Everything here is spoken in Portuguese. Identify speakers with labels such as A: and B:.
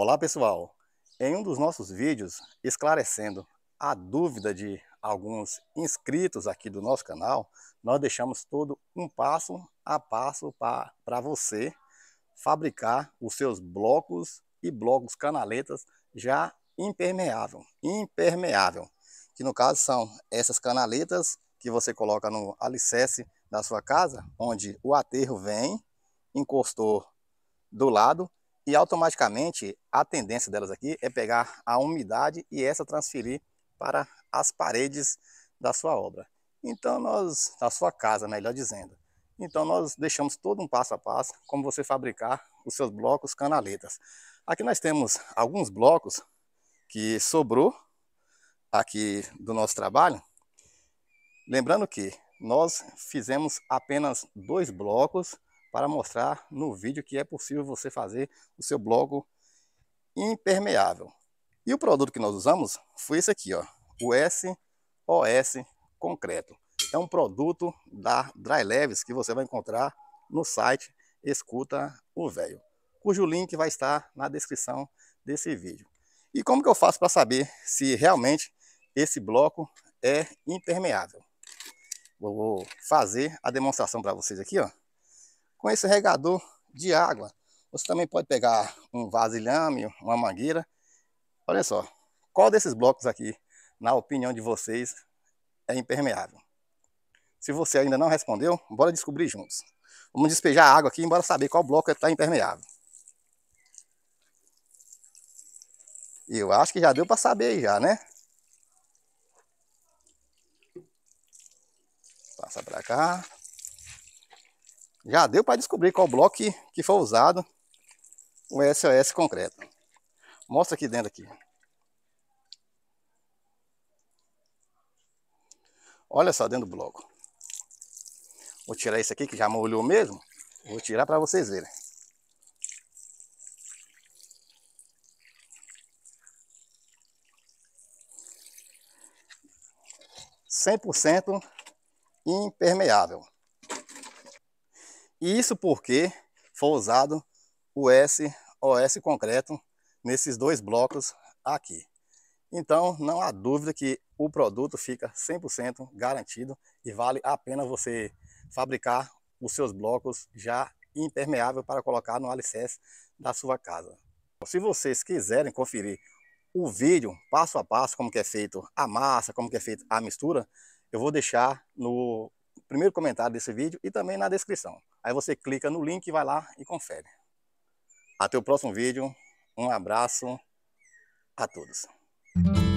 A: Olá pessoal, em um dos nossos vídeos esclarecendo a dúvida de alguns inscritos aqui do nosso canal, nós deixamos todo um passo a passo para você fabricar os seus blocos e blocos canaletas já impermeável, impermeável, que no caso são essas canaletas que você coloca no alicerce da sua casa, onde o aterro vem, encostou do lado, e automaticamente a tendência delas aqui é pegar a umidade e essa transferir para as paredes da sua obra.
B: Então nós,
A: da sua casa, melhor dizendo. Então nós deixamos todo um passo a passo como você fabricar os seus blocos canaletas. Aqui nós temos alguns blocos que sobrou aqui do nosso trabalho. Lembrando que nós fizemos apenas dois blocos para mostrar no vídeo que é possível você fazer o seu bloco impermeável. E o produto que nós usamos foi esse aqui, ó, o SOS Concreto. É um produto da Dry Leves que você vai encontrar no site Escuta o Velho, cujo link vai estar na descrição desse vídeo. E como que eu faço para saber se realmente esse bloco é impermeável? Vou fazer a demonstração para vocês aqui, ó com esse regador de água. Você também pode pegar um vasilhame, uma mangueira. Olha só, qual desses blocos aqui, na opinião de vocês, é impermeável? Se você ainda não respondeu, bora descobrir juntos. Vamos despejar a água aqui, e bora saber qual bloco é está impermeável. Eu acho que já deu para saber já, né? Passa para cá já deu para descobrir qual bloco que, que foi usado o SOS concreto. Mostra aqui dentro aqui. Olha só dentro do bloco. Vou tirar esse aqui que já molhou mesmo. Vou tirar para vocês verem. Cem por cento impermeável. Isso porque foi usado o SOS concreto nesses dois blocos aqui. Então, não há dúvida que o produto fica 100% garantido e vale a pena você fabricar os seus blocos já impermeável para colocar no alicerce da sua casa. Se vocês quiserem conferir o vídeo passo a passo, como que é feito a massa, como que é feita a mistura, eu vou deixar no primeiro comentário desse vídeo e também na descrição. Aí você clica no link e vai lá e confere. Até o próximo vídeo. Um abraço a todos.